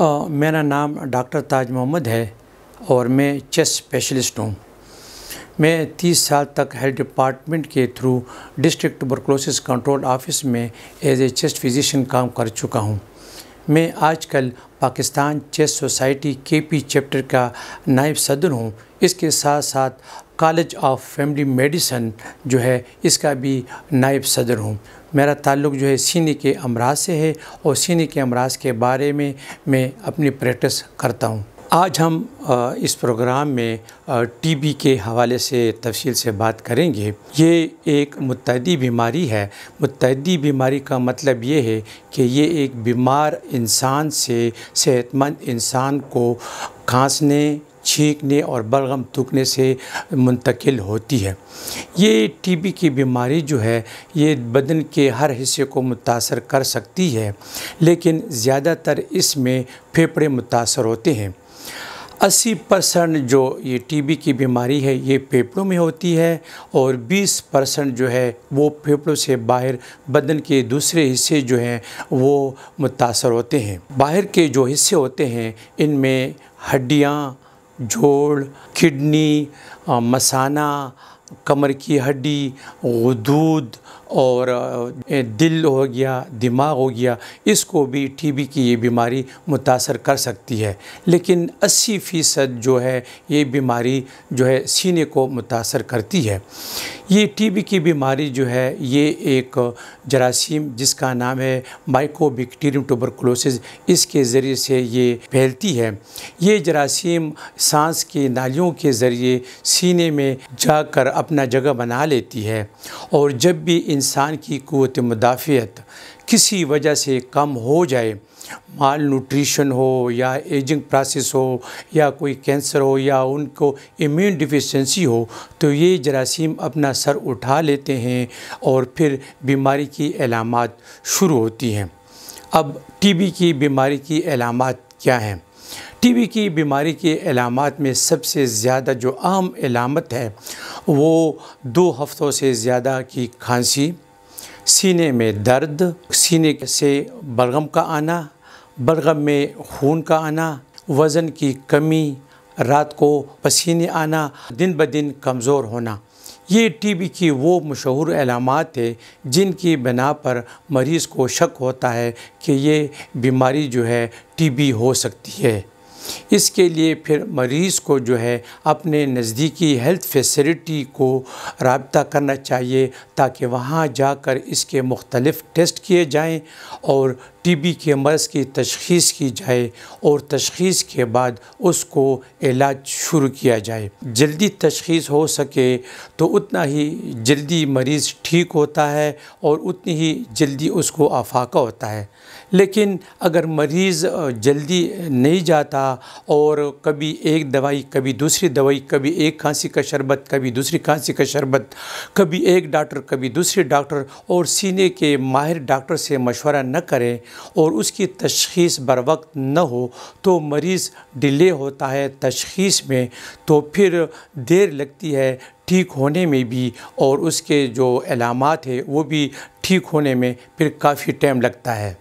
आ, मेरा नाम डॉक्टर ताज मोहम्मद है और मैं चेस्ट स्पेशलिस्ट हूँ मैं 30 साल तक हेल्थ डिपार्टमेंट के through district tuberculosis control office में एज ए चेस्ट फिजिशियन काम कर चुका हूँ मैं आजकल पाकिस्तान चेस सोसाइटी के पी चैप्टर का नायब सदर हूँ इसके साथ साथ कॉलेज ऑफ फैमिली मेडिसन जो है इसका भी नायब सदर हूँ मेरा ताल्लुक जो है सीने के अमराज से है और सीने के अमराज के बारे में मैं अपनी प्रैक्टिस करता हूँ आज हम इस प्रोग्राम में टीबी के हवाले से तफसील से बात करेंगे ये एक मतदी बीमारी है मतदी बीमारी का मतलब ये है कि ये एक बीमार इंसान से सेहतमंद इंसान को खांसने छींकने और बलगम थूकने से मुंतकिल होती है ये टीबी की बीमारी जो है ये बदन के हर हिस्से को मुतासर कर सकती है लेकिन ज़्यादातर इसमें फेफड़े मुतासर होते हैं अस्सी परसेंट जो ये टीबी की बीमारी है ये फेफड़ों में होती है और बीस परसेंट जो है वो फेफड़ों से बाहर बदन के दूसरे हिस्से जो हैं वो मुतासर होते हैं बाहर के जो हिस्से होते हैं इनमें हड्डियाँ जोड़ किडनी मसाना कमर की हड्डी दूध और दिल हो गया दिमाग हो गया इसको भी टीबी की ये बीमारी मुतासर कर सकती है लेकिन 80 फ़ीसद जो है ये बीमारी जो है सीने को मुतासर करती है ये टीबी की बीमारी जो है ये एक जरासीम जिसका नाम है माइकोबिक्टीरियम टूबरकुलोसिस इसके ज़रिए से ये फैलती है ये जरासीम सांस की नालियों के ज़रिए सीने में जाकर अपना जगह बना लेती है और जब भी इंसान की कुत मुदाफ़त किसी वजह से कम हो जाए माल न्यूट्रिशन हो या एजिंग प्रोसेस हो या कोई कैंसर हो या उनको इम्यून डिफिशेंसी हो तो ये जरासीम अपना सर उठा लेते हैं और फिर बीमारी की अलामत शुरू होती हैं अब टीबी की बीमारी की अलामत क्या हैं टीबी की बीमारी की अलामत में सबसे ज़्यादा जो आम अलामत है वो दो हफ़्तों से ज़्यादा की खांसी सीने में दर्द सीने से बलगम का आना बलगम में खून का आना वज़न की कमी रात को पसीने आना दिन ब दिन कमज़ोर होना ये टीबी की वो मशहूर अलामत है जिनकी बिना पर मरीज़ को शक होता है कि ये बीमारी जो है टीबी हो सकती है इसके लिए फिर मरीज़ को जो है अपने नज़दीकी हेल्थ फैसिलिटी को रबता करना चाहिए ताकि वहाँ जाकर इसके मुख्तलिफ़ टेस्ट किए जाएँ और टीबी के मर्ज़ की तशखीस की जाए और तशखीस के बाद उसको इलाज शुरू किया जाए जल्दी तशखीस हो सके तो उतना ही जल्दी मरीज़ ठीक होता है और उतनी ही जल्दी उसको अफाका होता है लेकिन अगर मरीज़ जल्दी नहीं जाता और कभी एक दवाई कभी दूसरी दवाई कभी एक खांसी का शरबत कभी दूसरी खांसी का शरबत कभी एक डॉक्टर कभी दूसरे डॉक्टर और सीने के माहिर डॉक्टर से मशवरा न करें और उसकी तशखीस बर वक्त न हो तो मरीज़ डिले होता है तशखीस में तो फिर देर लगती है ठीक होने में भी और उसके जो अलामत है वो भी ठीक होने में फिर काफ़ी टाइम लगता है